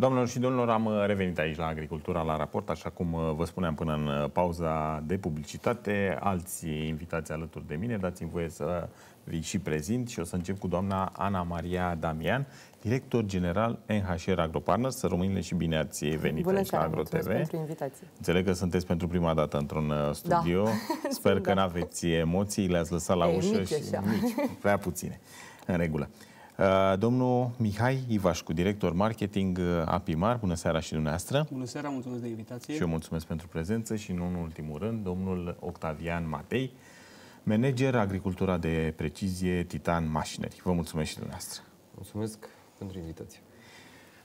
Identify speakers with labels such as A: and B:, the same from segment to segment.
A: Doamnelor și domnilor, am uh, revenit aici la Agricultura la raport, așa cum uh, vă spuneam până în uh, pauza de publicitate. Alți invitați alături de mine, dați-mi voie să vi și prezint și o să încep cu doamna Ana Maria Damian, director general NHR AgroPartners. Românile și bine ați venit Bună aici la AgroTV. pentru invitație. Înțeleg că sunteți pentru prima dată într-un da. studio. Da. Sper că da. n-aveți emoții, le-ați lăsat la Ei, ușă mici, și așa. mici, prea puține. În regulă. Uh, Uh, domnul Mihai Ivașcu, director marketing uh, Apimar, bună seara și dumneavoastră.
B: Bună seara, mulțumesc de invitație. Și eu mulțumesc
A: pentru prezență și, nu în ultimul rând, domnul Octavian Matei, manager agricultura de precizie Titan Mașineri. Vă mulțumesc și dumneavoastră. Mulțumesc pentru invitație.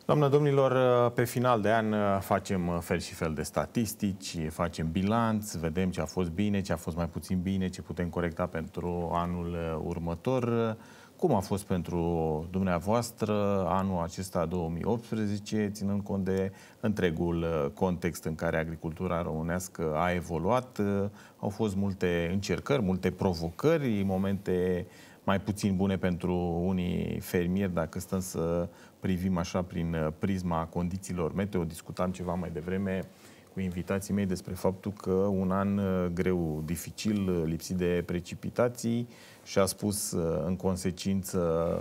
A: Doamnă, domnilor, uh, pe final de an facem fel și fel de statistici, facem bilanț, vedem ce a fost bine, ce a fost mai puțin bine, ce putem corecta pentru anul următor. Cum a fost pentru dumneavoastră anul acesta 2018, ținând cont de întregul uh, context în care agricultura românească a evoluat? Uh, au fost multe încercări, multe provocări, momente mai puțin bune pentru unii fermieri, dacă stăm să privim așa prin uh, prisma condițiilor meteo. Discutam ceva mai devreme uh, cu invitații mei despre faptul că un an uh, greu, dificil, uh, lipsit de precipitații și a spus uh, în consecință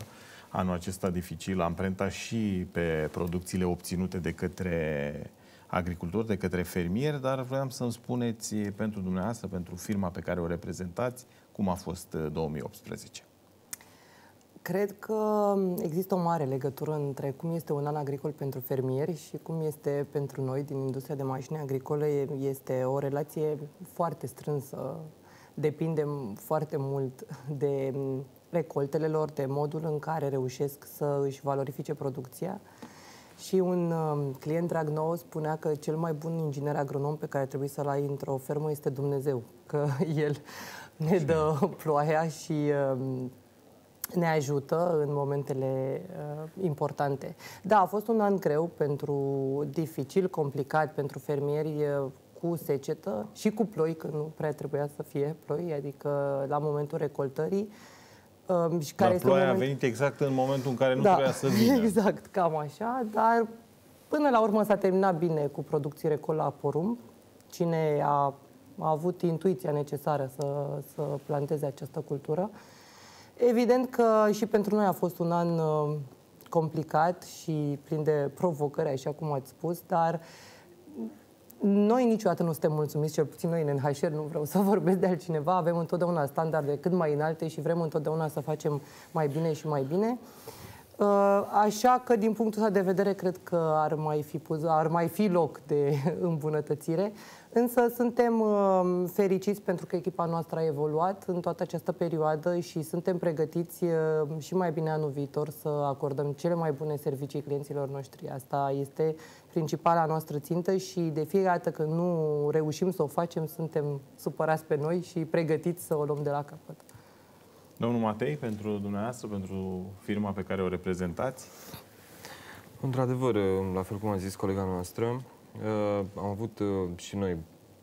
A: anul acesta dificil amprenta și pe producțiile obținute de către agricultori, de către fermieri, dar vreau să-mi spuneți pentru dumneavoastră, pentru firma pe care o reprezentați, cum a fost 2018.
C: Cred că există o mare legătură între cum este un an agricol pentru fermieri și cum este pentru noi din industria de mașini agricole. Este o relație foarte strânsă. Depindem foarte mult de recoltele lor, de modul în care reușesc să își valorifice producția. Și un um, client drag nou spunea că cel mai bun inginer agronom pe care trebuie să-l ai într-o fermă este Dumnezeu, că el ne dă ploaia și um, ne ajută în momentele uh, importante. Da, a fost un an greu pentru dificil, complicat pentru fermieri uh, cu secetă și cu ploi, că nu prea trebuia să fie ploi, adică la momentul recoltării. Uh, și care dar ploaia moment... a venit
A: exact în momentul în care nu da, trebuia să vină.
C: Exact, cam așa, dar până la urmă s-a terminat bine cu producții recol la porumb. Cine a, a avut intuiția necesară să, să planteze această cultură, uh, Evident că și pentru noi a fost un an uh, complicat și plin de provocări, așa cum ați spus, dar noi niciodată nu suntem mulțumiți, cel puțin noi în NHR, nu vreau să vorbesc de altcineva, avem întotdeauna standarde cât mai înalte și vrem întotdeauna să facem mai bine și mai bine. Uh, Uh, așa că, din punctul ăsta de vedere, cred că ar mai fi, ar mai fi loc de îmbunătățire. Însă suntem uh, fericiți pentru că echipa noastră a evoluat în toată această perioadă și suntem pregătiți uh, și mai bine anul viitor să acordăm cele mai bune servicii clienților noștri. Asta este principala noastră țintă și de fiecare dată când nu reușim să o facem, suntem supărați pe noi și pregătiți să o luăm de la capăt.
A: Domnul Matei, pentru dumneavoastră, pentru firma pe care o reprezentați?
D: Într-adevăr, la fel cum a zis colega noastră, uh, am avut uh, și noi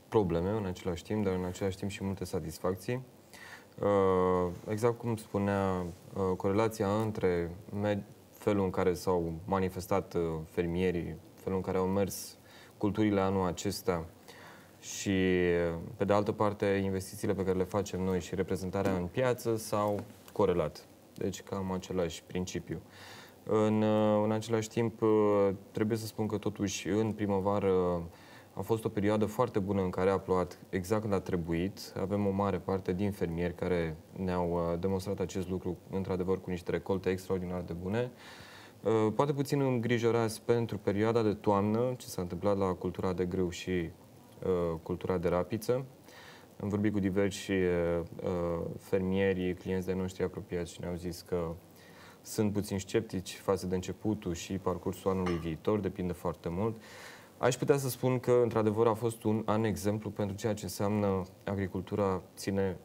D: probleme în același timp, dar în același timp și multe satisfacții. Uh, exact cum spunea, corelația între felul în care s-au manifestat fermierii, felul în care au mers culturile anul acesta, și, pe de altă parte, investițiile pe care le facem noi și reprezentarea în piață s-au corelat. Deci cam același principiu. În, în același timp, trebuie să spun că totuși în primăvară a fost o perioadă foarte bună în care a plouat exact când a trebuit. Avem o mare parte din fermieri care ne-au uh, demonstrat acest lucru, într-adevăr, cu niște recolte extraordinar de bune. Uh, poate puțin îngrijorați pentru perioada de toamnă, ce s-a întâmplat la cultura de grâu și Uh, cultura de rapiță. Am vorbit cu diversi uh, uh, fermieri, clienți de noștri apropiați și ne-au zis că sunt puțin sceptici față de începutul și parcursul anului viitor, depinde foarte mult. Aș putea să spun că, într-adevăr, a fost un an exemplu pentru ceea ce înseamnă agricultura ține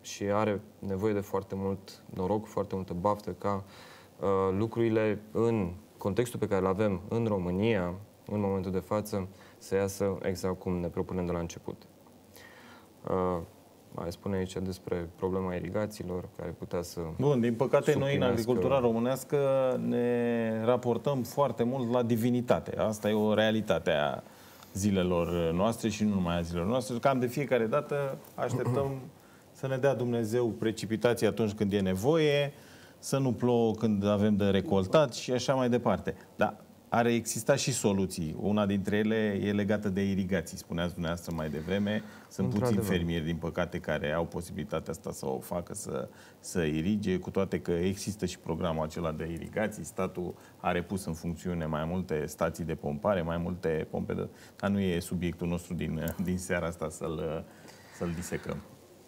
D: și are nevoie de foarte mult noroc, foarte multă baftă ca uh, lucrurile în contextul pe care îl avem în România, în momentul de față, să iasă exact cum ne propunem de la început. Uh, mai spune aici despre problema irigațiilor, care putea să...
A: Bun, din păcate noi în agricultura românească ne raportăm foarte mult la divinitate. Asta e o realitate a zilelor noastre și nu numai a zilelor noastre. Cam de fiecare dată așteptăm să ne dea Dumnezeu precipitații atunci când e nevoie, să nu plouă când avem de recoltat și așa mai departe. Dar ar exista și soluții. Una dintre ele e legată de irigații. Spuneați dumneavoastră mai devreme, sunt puțini fermieri, din păcate, care au posibilitatea asta să o facă, să, să irige, cu toate că există și programul acela de irigații. Statul are pus în funcțiune mai multe stații de pompare, mai multe pompe de... Dar nu e subiectul nostru din, din seara asta
D: să-l să, -l, disecăm.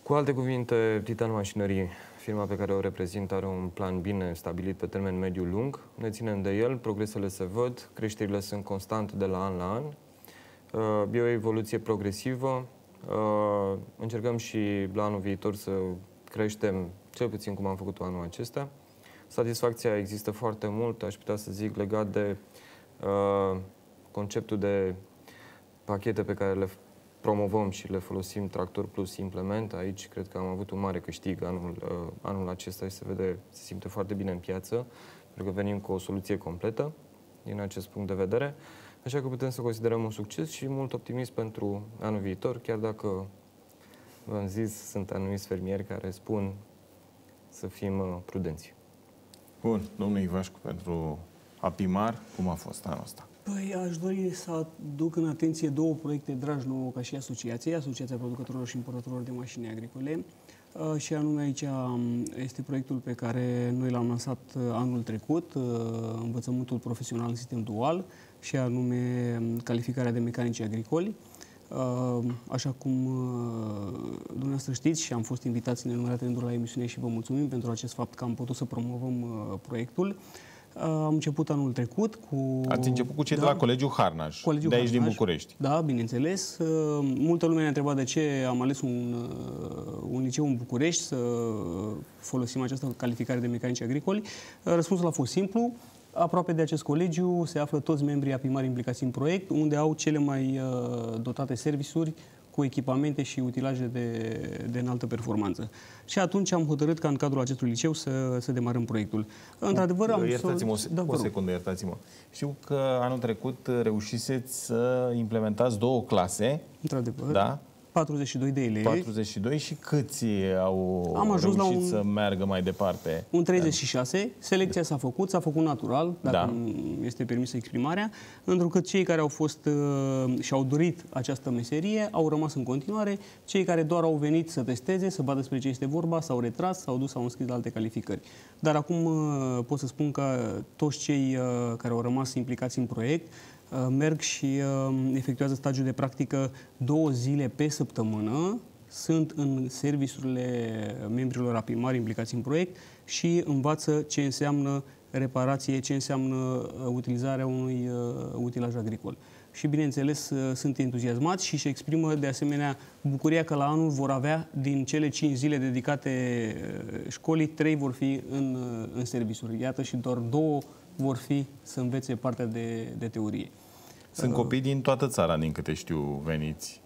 D: Cu alte cuvinte, titanul Mașinării Firma pe care o reprezint are un plan bine stabilit pe termen mediu-lung. Ne ținem de el, progresele se văd, creșterile sunt constante de la an la an. Uh, e o evoluție progresivă. Uh, încercăm și la anul viitor să creștem, cel puțin cum am făcut anul acesta. Satisfacția există foarte mult, aș putea să zic, legat de uh, conceptul de pachete pe care le promovăm și le folosim Tractor Plus Implement. Aici cred că am avut un mare câștig anul, uh, anul acesta și se vede, se simte foarte bine în piață, pentru că venim cu o soluție completă din acest punct de vedere. Așa că putem să considerăm un succes și mult optimist pentru anul viitor, chiar dacă, v-am zis, sunt anumiți fermieri care spun să fim uh, prudenți. Bun, domnul Ivașcu, pentru Apimar, cum a fost
B: anul ăsta? Păi aș dori să aduc în atenție două proiecte dragi nouă ca și asociație, Asociația Producătorilor și Importatorilor de Mașini Agricole uh, și anume aici um, este proiectul pe care noi l-am lansat uh, anul trecut, uh, învățământul profesional în sistem dual și anume um, calificarea de mecanici agricoli. Așa cum dumneavoastră știți și am fost invitați în enumerate rânduri la emisiune și vă mulțumim pentru acest fapt că am putut să promovăm proiectul. Am început anul trecut cu... Ați început cu cei da, de la da.
A: Colegiul Harnaș, Colegiul de aici Harnaș, din București.
B: Da, bineînțeles. Ă, multă lume ne-a întrebat de ce am ales un, ă, un liceu în București să folosim această calificare de mecanici agricoli. Ă, răspunsul a fost simplu. Aproape de acest colegiu se află toți membrii APIMAR implicați în proiect, unde au cele mai dotate servisuri cu echipamente și utilaje de, de înaltă performanță. Și atunci am hotărât ca în cadrul acestui liceu să, să demarăm proiectul. Într-adevăr, am iertați-mă, să... da, o secundă,
A: iertați-mă. Știu că anul trecut reușiseți să implementați două clase.
B: Într-adevăr. Da? 42 de elevi.
A: 42 și câți au Am ajuns reușit la un, să meargă mai departe?
B: Un 36. Selecția s-a făcut, s-a făcut natural, dacă da. este permisă exprimarea, întrucât cei care au fost uh, și-au dorit această meserie au rămas în continuare, cei care doar au venit să testeze, să vadă despre ce este vorba, s-au retras, s-au dus, s-au înscris la alte calificări. Dar acum uh, pot să spun că toți cei uh, care au rămas implicați în proiect Uh, merg și um, efectuează stagiul de practică două zile pe săptămână, sunt în serviciurile membrilor APIMAR implicați în proiect și învață ce înseamnă reparație, ce înseamnă uh, utilizarea unui uh, utilaj agricol. Și, bineînțeles, sunt entuziasmați și își exprimă, de asemenea, bucuria că la anul vor avea, din cele 5 zile dedicate școlii, 3 vor fi în, în serviciuri. Iată și doar două vor fi să învețe partea de, de teorie. Sunt uh, copii
A: din toată țara, din câte știu, veniți.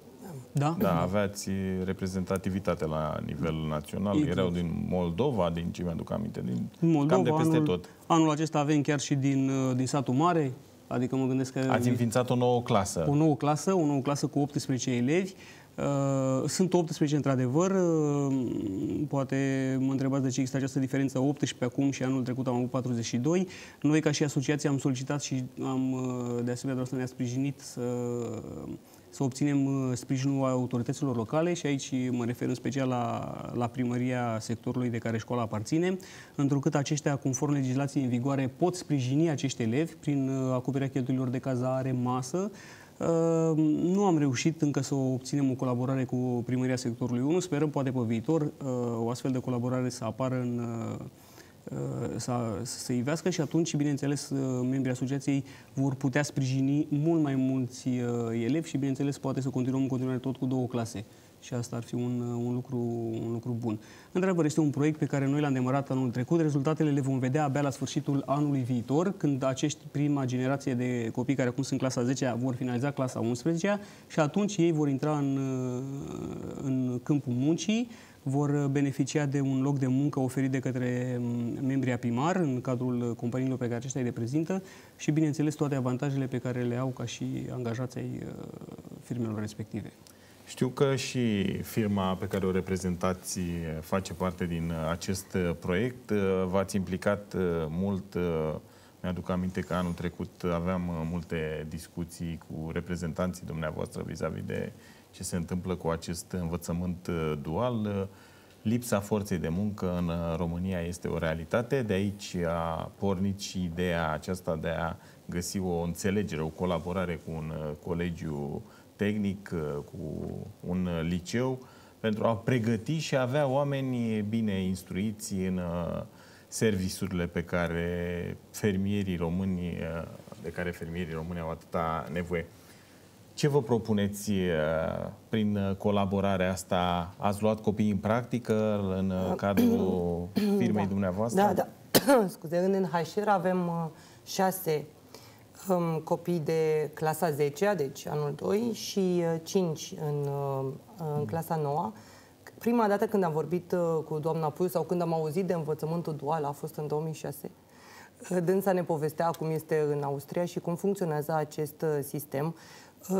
A: Da? Da, aveați reprezentativitate la nivel național. Exact. Erau din Moldova, din ce mi-aduc aminte, din Moldova, cam de peste anul, tot.
B: Anul acesta avem chiar și din, uh, din satul mare, adică mă gândesc că... Ați înființat
A: o nouă clasă. O nouă
B: clasă, o nouă clasă cu 18 elevi. Uh, sunt 18 într-adevăr, uh, poate mă întrebați de ce există această diferență 18 acum și anul trecut am avut 42. Noi ca și asociație am solicitat și am uh, de asemenea doar să ne-a sprijinit să să obținem sprijinul autorităților locale și aici mă refer în special la, la primăria sectorului de care școala aparține, întrucât aceștia, conform legislației în vigoare, pot sprijini acești elevi prin acoperirea cheltuielor de cazare, masă, Ehm, nu am reușit încă să obținem o colaborare cu primăria sectorului 1. Sperăm poate pe viitor ehm, o astfel de colaborare să apară în ehm, să, se ivească și atunci, bineînțeles, membrii asociației vor putea sprijini mult mai mulți elevi și, bineînțeles, poate să continuăm în continuare tot cu două clase. Și asta ar fi un, uh, un, lucru, un lucru bun. Într-adevăr, este un proiect pe care noi l-am demarat anul trecut. Rezultatele le vom vedea abia la sfârșitul anului viitor, când acești prima generație de copii care acum sunt clasa 10 vor finaliza clasa 11 și atunci ei vor intra în, uh, în câmpul muncii, vor beneficia de un loc de muncă oferit de către mm, membrii primar în cadrul companiilor pe care aceștia îi reprezintă și, bineînțeles, toate avantajele pe care le au ca și angajații uh, firmelor respective.
A: Știu că și firma pe care o reprezentați eh, face parte din eh, acest eh, proiect. V-ați implicat mult. Mi-aduc aminte că anul trecut aveam multe discuții cu reprezentanții dumneavoastră vis-a-vis -vis de ce se întâmplă cu acest învățământ dual. Lipsa forței de muncă în România este o realitate. De aici a pornit și ideea aceasta de a găsi o înțelegere, o colaborare cu un colegiu uh, tehnic, uh, cu un uh, liceu, pentru a pregăti și a avea oameni bine instruiți în uh, serviciurile pe care fermierii români, de care fermierii români au atâta nevoie. Ce vă propuneți prin colaborarea asta? Ați luat copiii în practică în cadrul firmei da. dumneavoastră? Da,
C: da. Scuze, în NHR avem șase copii de clasa 10 deci anul 2, și 5 uh, în, uh, în clasa 9 Prima dată când am vorbit uh, cu doamna Puiu sau când am auzit de învățământul dual, a fost în 2006, dânsa ne povestea cum este în Austria și cum funcționează acest sistem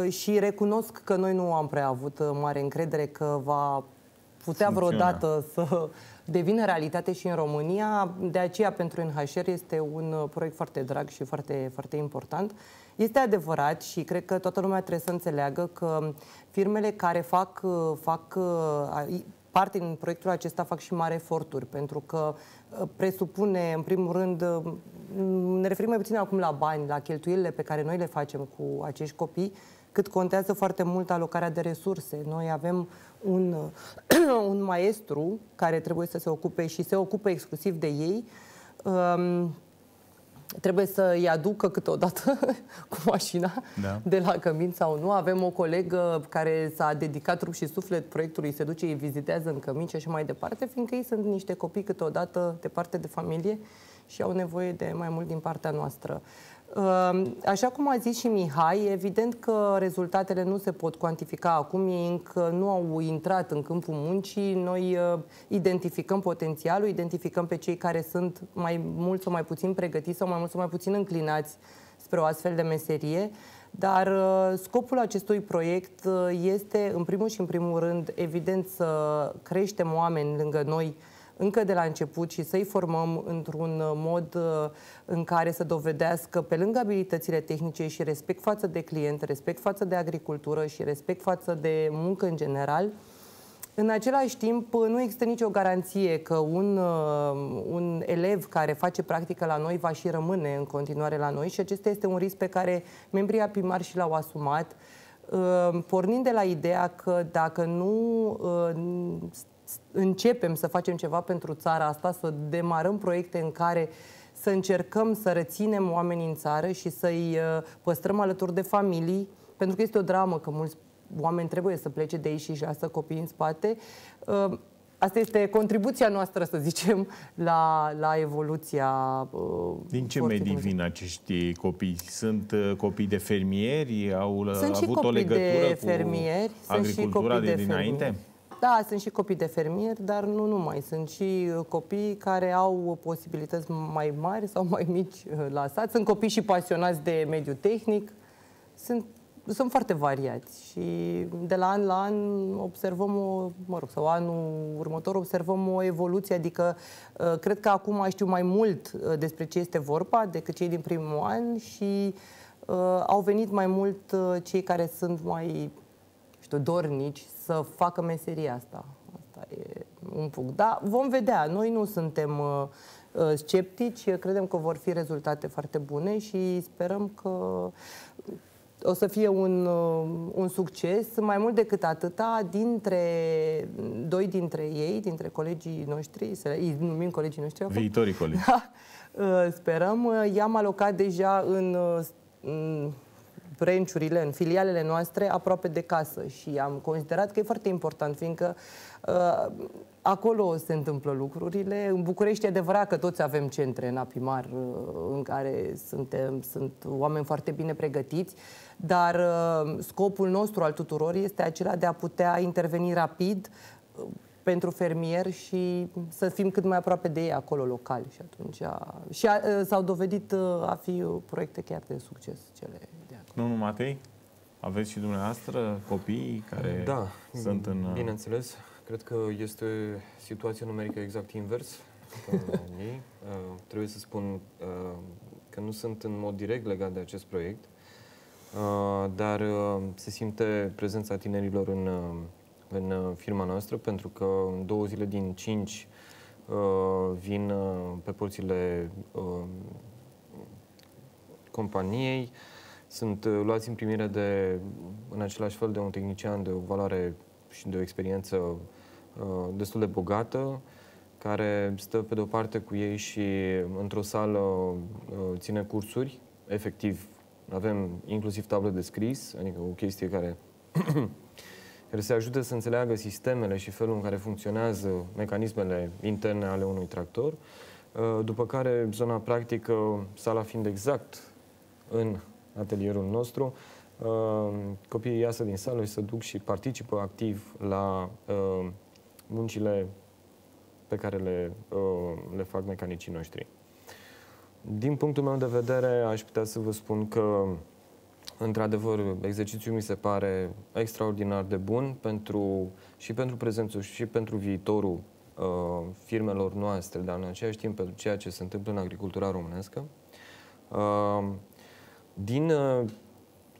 C: și recunosc că noi nu am prea avut mare încredere că va putea vreodată să devină realitate și în România. De aceea, pentru NHR este un uh, proiect foarte drag și foarte, foarte important. Este adevărat și cred că toată lumea trebuie să înțeleagă că firmele care fac, uh, fac uh, parte din proiectul acesta fac și mari eforturi, pentru că presupune, în primul rând, ne referim mai puțin acum la bani, la cheltuielile pe care noi le facem cu acești copii, cât contează foarte mult alocarea de resurse. Noi avem un, un maestru care trebuie să se ocupe și se ocupe exclusiv de ei. Um, trebuie să-i aducă câteodată cu mașina da. de la Cămin sau nu. Avem o colegă care s-a dedicat trup și suflet proiectului, se duce, îi vizitează în Cămin și așa mai departe, fiindcă ei sunt niște copii câteodată departe de familie și au nevoie de mai mult din partea noastră. Uh, Ehm, așa cum a zis și Mihai, evident că rezultatele nu se pot cuantifica acum, ei încă nu au intrat în câmpul muncii, noi eh, identificăm potențialul, identificăm pe cei care sunt mai mult sau mai puțin pregătiți sau mai mult sau mai puțin înclinați spre o astfel de meserie, dar eh, scopul acestui proiect eh, este, în primul și în primul rând, evident, să creștem oameni lângă noi, încă de la început și să-i formăm într-un uh, mod uh, în care să dovedească pe lângă abilitățile tehnice și respect față de client, respect față de agricultură și respect față de muncă în general, în același timp, uh, nu există nicio garanție că un, un elev care face practică la noi va și rămâne în continuare la noi și acesta este un risc pe care membrii primar și l-au asumat, pornind de la ideea că dacă nu începem să facem ceva pentru țara asta, să demarăm proiecte în care să încercăm să reținem oamenii în țară și să-i uh, păstrăm alături de familii, pentru că este o dramă că mulți oameni trebuie să plece de aici și lasă copiii în spate. Uh, asta este contribuția noastră, să zicem, la, la evoluția. Uh, Din ce medii vin
A: acești copii? Sunt uh, copii de fermieri? Au uh, sunt avut și copii o legătură de fermieri, cu sunt agricultura și copii de, de dinainte? Fermieri.
C: Da, sunt și copii de fermieri, dar nu numai. Sunt și uh, copii care au uh, posibilități mai mari sau mai mici uh, la sat. Sunt copii și pasionați de mediu tehnic. Sunt, sunt foarte variați și de la an la an observăm o, mă rog, sau anul următor observăm o evoluție, adică cred că acum știu mai mult despre ce este vorba decât cei din primul an și uh, au venit mai mult cei care sunt mai știu, dornici să facă meseria asta. Asta e un punct. Dar vom vedea. Noi nu suntem uh, uh, sceptici. Credem că vor fi rezultate foarte bune și sperăm că o să fie un, uh, un succes. Mai mult decât atâta, dintre doi dintre ei, dintre colegii noștri, să îi numim colegii noștri Viitorii colegi. Da, sperăm. I-am alocat deja în, Uh, branchurile, în filialele noastre, aproape de casă și am considerat că e foarte important, fiindcă uh, acolo se întâmplă lucrurile. În București e adevărat că toți avem centre în apimar uh, în care suntem, sunt oameni foarte bine pregătiți, dar uh, scopul nostru al tuturor este acela de a putea interveni rapid uh, pentru fermier și să fim cât mai aproape de ei acolo local. Și atunci uh, a, și uh, s-au dovedit uh, a fi proiecte chiar de succes cele
A: nu numai Matei? Aveți și dumneavoastră copii care da, sunt în... Uh,
D: bineînțeles. Cred că este situația numerică exact invers. Uh, trebuie să spun uh, că nu sunt în mod direct legat de acest proiect, uh, dar uh, se simte prezența tinerilor în, uh, în firma noastră, pentru că în două zile din cinci vin pe porțile companiei, uh, sunt uh, luați în primire de, în același fel de un tehnician de o valoare și de o experiență uh, destul de bogată, care stă pe de-o parte cu ei și uh, într-o sală uh, ține cursuri, efectiv. Avem inclusiv tablă de scris, adică o chestie care, care se ajută să înțeleagă sistemele și felul în care funcționează mecanismele interne ale unui tractor, uh, după care zona practică, sala fiind exact în atelierul nostru, uh, copiii iasă din sală și se duc și participă activ la uh, muncile pe care le, uh, le fac mecanicii noștri. Din punctul meu de vedere, aș putea să vă spun că, într-adevăr, exercițiul mi se pare extraordinar de bun pentru, și pentru prezentul și pentru viitorul uh, firmelor noastre, dar în același timp pentru ceea ce se întâmplă în agricultura românescă. Uh, din uh,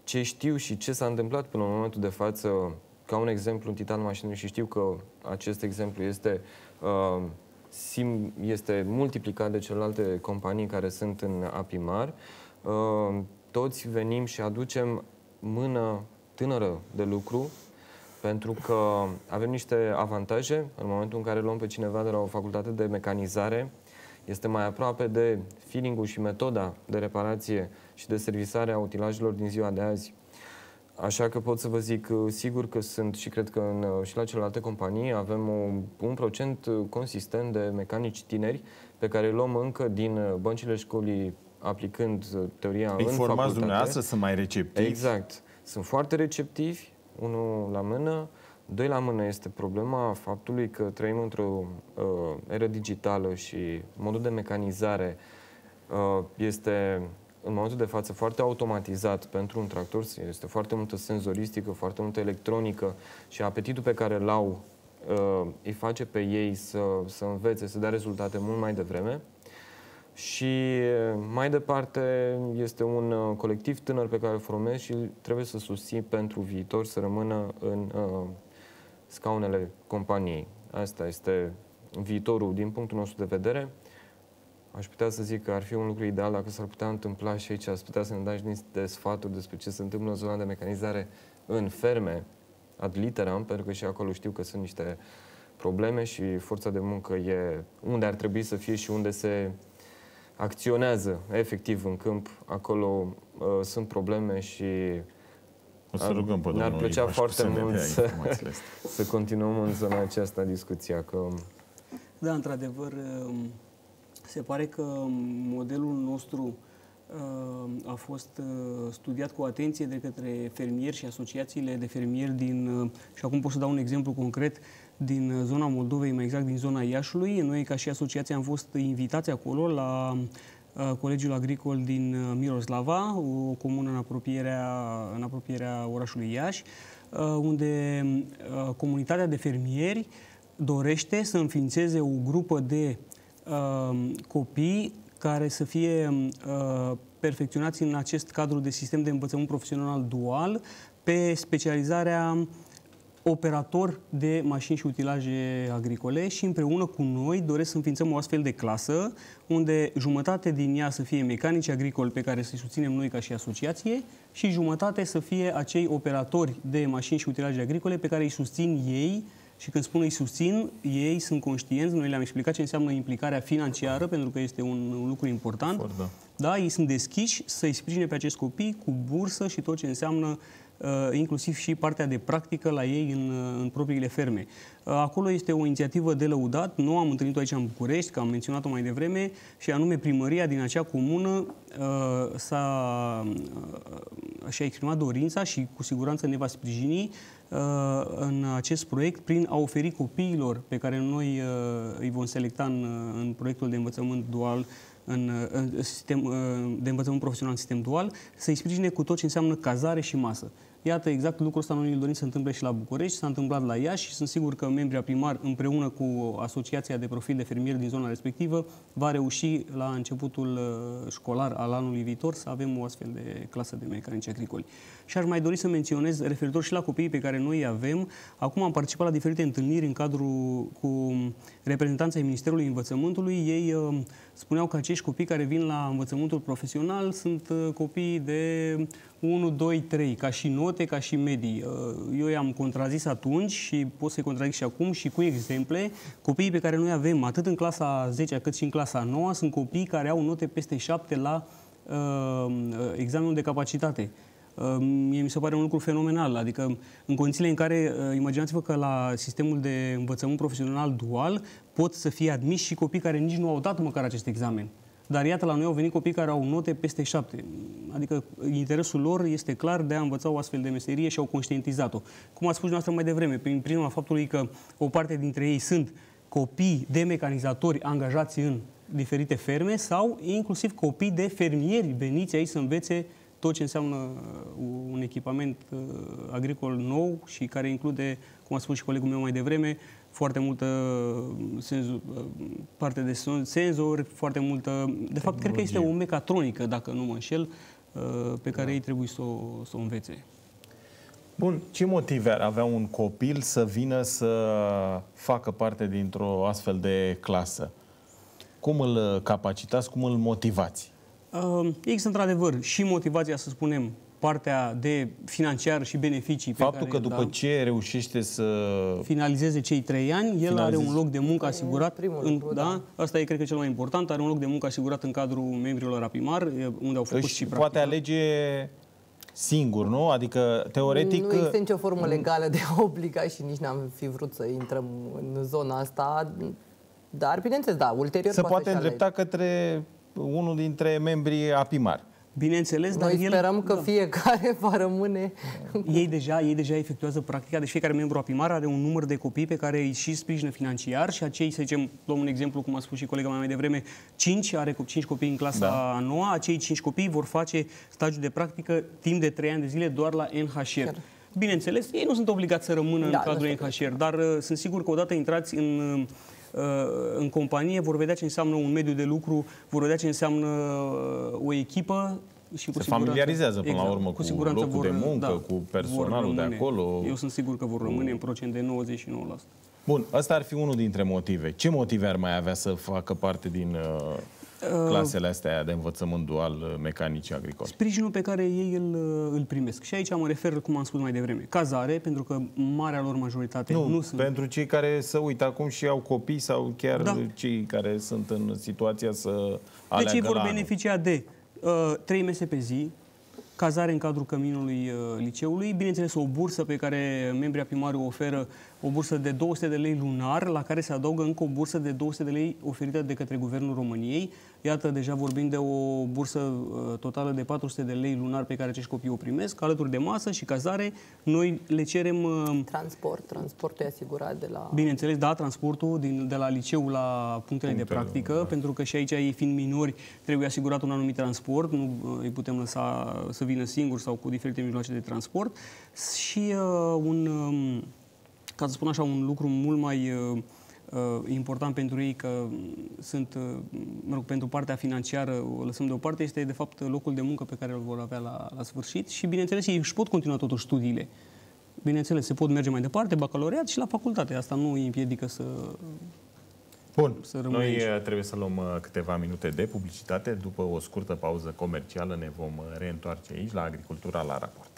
D: ce știu și ce s-a întâmplat până în momentul de față, ca un exemplu, în Titan Mașinului, și știu că acest exemplu este, uh, sim, este multiplicat de celelalte companii care sunt în apimar. uh, toți venim și aducem mână tânără de lucru, pentru că avem niște avantaje în momentul în care luăm pe cineva de la o facultate de mecanizare este mai aproape de feeling-ul și metoda de reparație și de servisare a utilajelor din ziua de azi. Așa că pot să vă zic uh, sigur că sunt și cred că în, uh, și la celelalte companii avem un, un procent uh, consistent de mecanici tineri pe care îi luăm încă din băncile școlii aplicând teoria îi în facultate. dumneavoastră să
A: mai receptivi. Exact.
D: Sunt foarte receptivi, unul la mână, uh, Doi la mână este problema faptului că trăim într-o uh, eră digitală și modul de mecanizare uh, este în momentul de față foarte automatizat pentru un tractor, este foarte multă senzoristică, foarte multă electronică și apetitul pe care îl au uh, îi face pe ei să, să învețe, să dea rezultate mult mai devreme. Și uh, mai departe este un uh, colectiv tânăr pe care îl formez și trebuie să susțin pentru viitor să rămână în uh, scaunele companiei. Asta este viitorul din punctul nostru de vedere. Aș putea să zic că ar fi un lucru ideal dacă s-ar putea întâmpla și aici, ați putea să ne dați niște sfaturi despre ce se întâmplă în zona de mecanizare în ferme, ad literam, pentru că și acolo știu că sunt niște probleme și forța de muncă e unde ar trebui să fie și unde se acționează efectiv în câmp. Acolo uh, sunt probleme și
B: o să rugăm pe Ne-ar plăcea Ipaș foarte să mult să,
D: să continuăm în zona aceasta discuția. Că...
B: Da, într-adevăr, um, se pare că um, modelul nostru um, a fost uh, studiat cu atenție de către fermieri și asociațiile de fermieri din, uh, și acum pot să dau un exemplu concret, din uh, zona Moldovei, mai exact din zona Iașului. Noi, ca și asociația, am fost invitați acolo la Uh, Colegiul Agricol din uh, Miroslava, o comună în apropierea, în apropierea orașului Iași, uh, unde comunitatea de fermieri dorește să înființeze o grupă de copii care să fie perfecționați în acest cadru de sistem de învățământ profesional dual pe specializarea operator de mașini și utilaje agricole și împreună cu noi doresc să înființăm o astfel de clasă unde jumătate din ea să fie mecanici agricoli pe care să-i susținem noi ca și asociație și jumătate să fie acei operatori de mașini și utilaje agricole pe care îi susțin ei și când spun îi susțin, ei sunt conștienți, noi le-am explicat ce înseamnă implicarea financiară, pentru că este un, un lucru important. Ford, da. da, ei sunt deschiși să-i sprijine pe acești copii cu bursă și tot ce înseamnă uh, Uh, inclusiv și partea de practică la ei în, uh, în propriile ferme. Uh, acolo este o inițiativă de lăudat, nu am întâlnit-o aici în București, că am menționat-o mai devreme, și anume primăria din acea comună s-a, și-a exprimat dorința și cu siguranță ne va sprijini în acest proiect prin a oferi copiilor pe care noi îi vom selecta în, în proiectul de învățământ dual în, în sistem, de învățământ profesional în sistem dual, să-i sprijine cu tot ce înseamnă cazare și masă. Iată, exact lucrul ăsta noi îl dorim să întâmple și la București, s-a întâmplat la Iași și sunt sigur că membrii primar, împreună cu Asociația de Profil de Fermieri din zona respectivă, va reuși la începutul uh, școlar al anului viitor să avem o astfel de clasă de mecanici agricoli. Și aș mai dori să menționez, referitor și la copiii pe care noi îi avem, acum am participat la diferite întâlniri în cadrul cu reprezentanța Ministerului Învățământului. Ei uh, spuneau că acești copii care vin la învățământul profesional sunt uh, copii de 1, 2, 3, ca și note, ca și medii. Uh, eu i-am contrazis atunci și pot să-i contrazic și acum și cu exemple. Copiii pe care noi avem, atât în clasa 10 cât și în clasa 9, sunt copii care au note peste 7 la examenul de capacitate. Ehm, mie mi se pare un lucru fenomenal. Adică, în condițiile în care, ehm, imaginați-vă că la sistemul de învățământ profesional dual pot să fie admiși și copii care nici nu au dat măcar acest examen. Dar iată, la noi au venit copii care au note peste șapte. Adică eh, interesul lor este clar de a învăța o astfel de meserie și au conștientizat-o. Cum a spus noastră mai devreme, prin prima faptului că o parte dintre ei sunt copii de mecanizatori angajați în diferite ferme sau inclusiv copii de fermieri veniți aici să învețe tot ce înseamnă uh, un echipament uh, agricol nou și care include, cum a spus și colegul meu mai devreme, foarte multă uh, senzu, parte de senzori, foarte multă... De Tehnologie. fapt, cred că este o mecatronică, dacă nu mă înșel, pe care da. ei trebuie să o, să o învețe.
A: Bun, ce motive ar avea un copil să vină să facă parte dintr-o astfel de clasă? Cum îl capacitați, cum îl motivați?
B: Ehm, există într-adevăr și motivația, să spunem, partea de financiar și beneficii. Faptul pe care, că după da, ce reușește să... Finalizeze cei trei ani, el finalizeze. are un loc de muncă păi, asigurat. Primul în, lucru, da, da. Asta e, cred că, cel mai important. Are un loc de muncă asigurat în cadrul membrilor Apimar, unde au făcut Își și practica. poate da. alege singur, nu? Adică, teoretic... Nu există
C: nicio formă legală de obliga și nici n-am fi vrut să intrăm în zona asta, dar, bineînțeles, da, ulterior Se poate, poate îndrepta alege.
B: către unul dintre membrii APIMAR. Bineînțeles, dar Noi el... sperăm că da. fiecare va rămâne... Ei deja, ei deja efectuează practica, deci fiecare membru APIMAR are un număr de copii pe care îi și sprijină financiar și acei, să zicem, luăm un exemplu, cum a spus și colega mea mai devreme, 5, are 5 copii în clasa da. noua. acei 5 copii vor face stagiul de practică timp de 3 ani de zile doar la NHR. Chiar. Bineînțeles, ei nu sunt obligați să rămână da, în cadrul da, da, da. NHR, dar uh, sunt sigur că odată intrați în... Uh, Uh, în companie, vor vedea ce înseamnă un mediu de lucru, vor vedea ce înseamnă uh, o echipă și cu se familiarizează până exact, la urmă cu, cu locul vor, de muncă, da, cu personalul de acolo. Eu sunt sigur că vor rămâne în procent de 99%.
A: Bun, ăsta ar fi unul dintre motive. Ce motive ar mai avea să facă parte din uh, Uh, clasele astea de învățământ dual uh, mecanice agricole?
B: Sprijinul pe care ei îl, uh, îl primesc. Și aici mă refer, cum am spus mai devreme, cazare, pentru că marea lor majoritate nu, nu sunt. Pentru
A: cei care se uită acum și au copii sau chiar da. cei care sunt în situația să
B: aleagă Deci ei vor beneficia de uh, 3 mese pe zi, cazare în cadrul căminului liceului, bineînțeles o bursă pe care membrii primarului o oferă o bursă de 200 de lei lunar, la care se adaugă încă o bursă de 200 de lei oferită de către Guvernul României. Iată, deja vorbim de o bursă uh, totală de 400 de lei lunar pe care acești copii o primesc, alături de masă și cazare. Noi le cerem... Uh, transport, transportul e asigurat de la... Bineînțeles, da, transportul din, de la liceu la punctele Puncte, de practică, da. pentru că și aici, ei fiind minori, trebuie asigurat un anumit transport, nu uh, îi putem lăsa să vină singuri sau cu diferite mijloace de transport. Și uh, un... Uh, ca să spun așa, un lucru mult mai uh, uh important pentru ei că sunt, uh, mă rog, pentru partea financiară o lăsăm deoparte, este de fapt locul de muncă pe care îl vor avea la, la sfârșit și bineînțeles ei își pot continua totuși studiile. Bineînțeles, se pot merge mai departe, bacaloriat și la facultate. Asta nu îi împiedică să Bun, să noi aici. Uh, trebuie
A: să luăm câteva minute de publicitate. După o scurtă pauză comercială ne vom reîntoarce aici la Agricultura la raport.